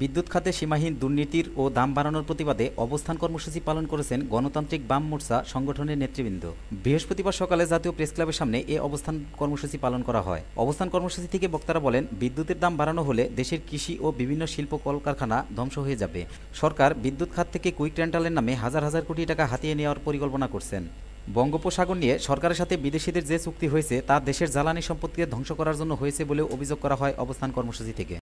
বিদ্যুৎ খাতে সীমাহীন দুর্নীতির ও দাম বাড়ানোর প্রতিবাদে অবস্থান কর্মসূচি পালন করেছেন গণতান্ত্রিক বাম মোর্চা সংগঠনের নেতৃবৃন্দ বৃহস্পতিবার সকালে জাতীয় প্রেস ক্লাবের সামনে এ অবস্থান কর্মসূচি পালন করা হয় অবস্থান কর্মসূচি থেকে বক্তারা বলেন বিদ্যুতের দাম বাড়ানো হলে দেশের কৃষি ও বিভিন্ন শিল্প কলকারখানা ধ্বংস হয়ে যাবে সরকার বিদ্যুৎ খাত থেকে কুইক রেন্টালের নামে হাজার হাজার কোটি টাকা হাতিয়ে নেওয়ার পরিকল্পনা করছেন বঙ্গোপসাগর নিয়ে সরকারের সাথে বিদেশিদের যে চুক্তি হয়েছে তা দেশের জ্বালানি সম্পত্তিকে ধ্বংস করার জন্য হয়েছে বলেও অভিযোগ করা হয় অবস্থান কর্মসূচি থেকে